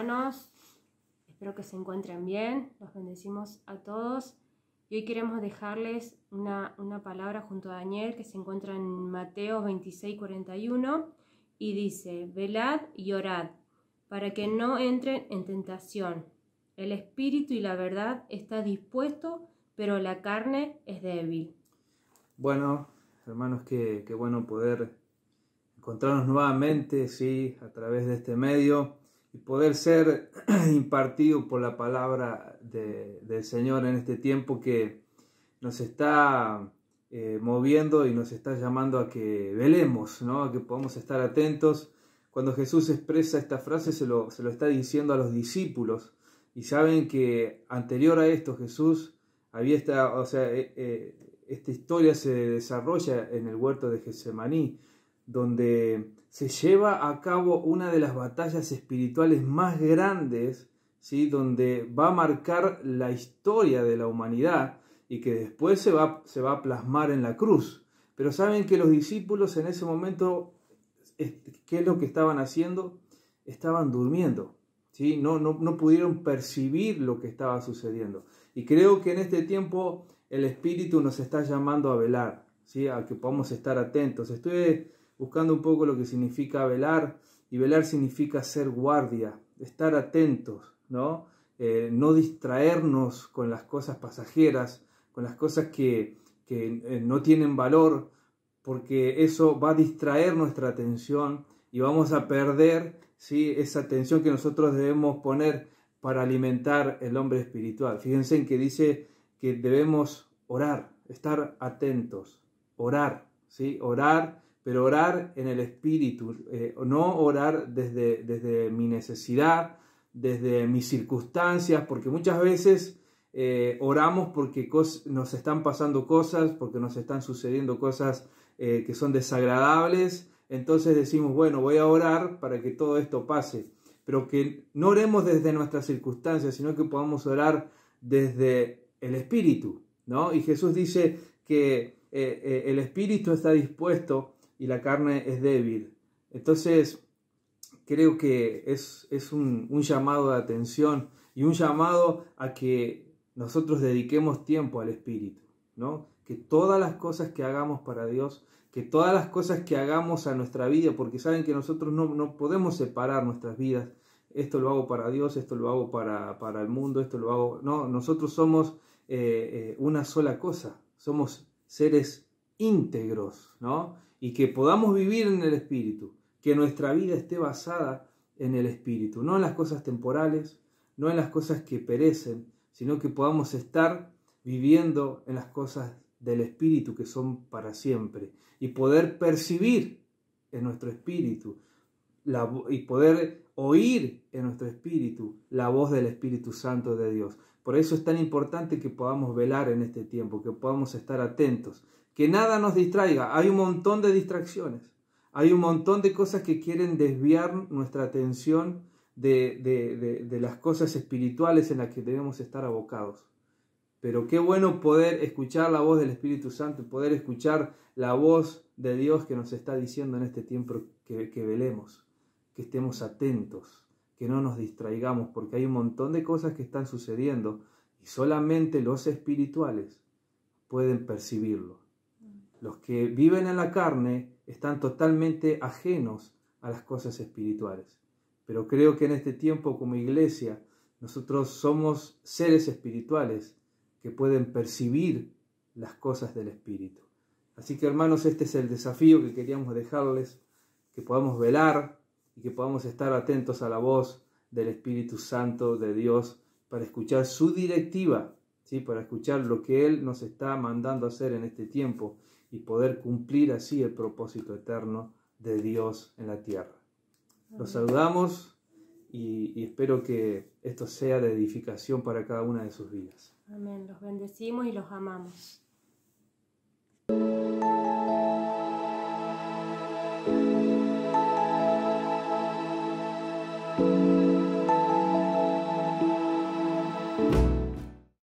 hermanos. Espero que se encuentren bien. Los bendecimos a todos. Y hoy queremos dejarles una, palabra junto a Daniel que se encuentra en Mateo 26, 41 y dice, velad y orad para que no entren en tentación. El espíritu y la verdad está dispuesto, pero la carne es débil. Bueno, hermanos, qué, qué bueno poder encontrarnos nuevamente, sí, a través de este medio y poder ser impartido por la palabra de, del Señor en este tiempo que nos está eh, moviendo y nos está llamando a que velemos, ¿no? a que podamos estar atentos. Cuando Jesús expresa esta frase se lo, está diciendo a los discípulos y saben que anterior a esto Jesús había esta, o sea, eh, eh, esta historia se desarrolla en el huerto de Getsemaní, donde se lleva a cabo una de las batallas espirituales más grandes, ¿sí? donde va a marcar la historia de la humanidad y que después se va, se va a plasmar en la cruz. Pero saben que los discípulos en ese momento, ¿qué es lo que estaban haciendo? Estaban durmiendo. ¿sí? No, no, pudieron percibir lo que estaba sucediendo. Y creo que en este tiempo el Espíritu nos está llamando a velar, ¿sí? a que podamos estar atentos. Estoy buscando un poco lo que significa velar, y velar significa ser guardia, estar atentos, ¿no? Eh, no distraernos con las cosas pasajeras, con las cosas que, eh, no tienen valor, porque eso va a distraer nuestra atención y vamos a perder ¿sí? esa atención que nosotros debemos poner para alimentar el hombre espiritual. Fíjense en que dice que debemos orar, estar atentos, orar, ¿sí? orar pero orar en el espíritu, eh, no orar desde, desde mi necesidad, desde mis circunstancias, porque muchas veces eh, oramos porque nos están pasando cosas, porque nos están sucediendo cosas eh, que son desagradables, entonces decimos, bueno, voy a orar para que todo esto pase, pero que no oremos desde nuestras circunstancias, sino que podamos orar desde el Espíritu, ¿no? Y Jesús dice que el Espíritu está dispuesto, y la carne es débil. Entonces, creo que es, un, llamado de atención y un llamado a que nosotros dediquemos tiempo al Espíritu, ¿no? Que todas las cosas que hagamos para Dios, que todas las cosas que hagamos a nuestra vida, porque saben que nosotros no, no podemos separar nuestras vidas. Esto lo hago para Dios, esto lo hago para, para el mundo, esto lo hago... No, nosotros somos eh, eh, una sola cosa, somos seres íntegros, ¿no? y que podamos vivir en el Espíritu, que nuestra vida esté basada en el Espíritu, no en las cosas temporales, no en las cosas que perecen, sino que podamos estar viviendo en las cosas del Espíritu que son para siempre y poder percibir en nuestro Espíritu y poder oír en nuestro espíritu la voz del Espíritu Santo de Dios. Por eso es tan importante que podamos velar en este tiempo, que podamos estar atentos, que nada nos distraiga. Hay un montón de distracciones. Hay un montón de cosas que quieren desviar nuestra atención de, las cosas espirituales en las que debemos estar abocados. Pero qué bueno poder escuchar la voz del Espíritu Santo, poder escuchar la voz de Dios que nos está diciendo en este tiempo que, que velemos, que estemos atentos, que no nos distraigamos, porque hay un montón de cosas que están sucediendo y solamente los espirituales pueden percibirlo. Los que viven en la carne están totalmente ajenos a las cosas espirituales. Pero creo que en este tiempo como iglesia nosotros somos seres espirituales que pueden percibir las cosas del Espíritu. Así que hermanos, este es el desafío que queríamos dejarles, que podamos velar y que podamos estar atentos a la voz del Espíritu Santo de Dios para escuchar su directiva, ¿sí? para escuchar lo que Él nos está mandando hacer en este tiempo y poder cumplir así el propósito eterno de Dios en la tierra. Los saludamos y, espero que esto sea de edificación para cada una de sus vidas. Amén, los bendecimos y los amamos.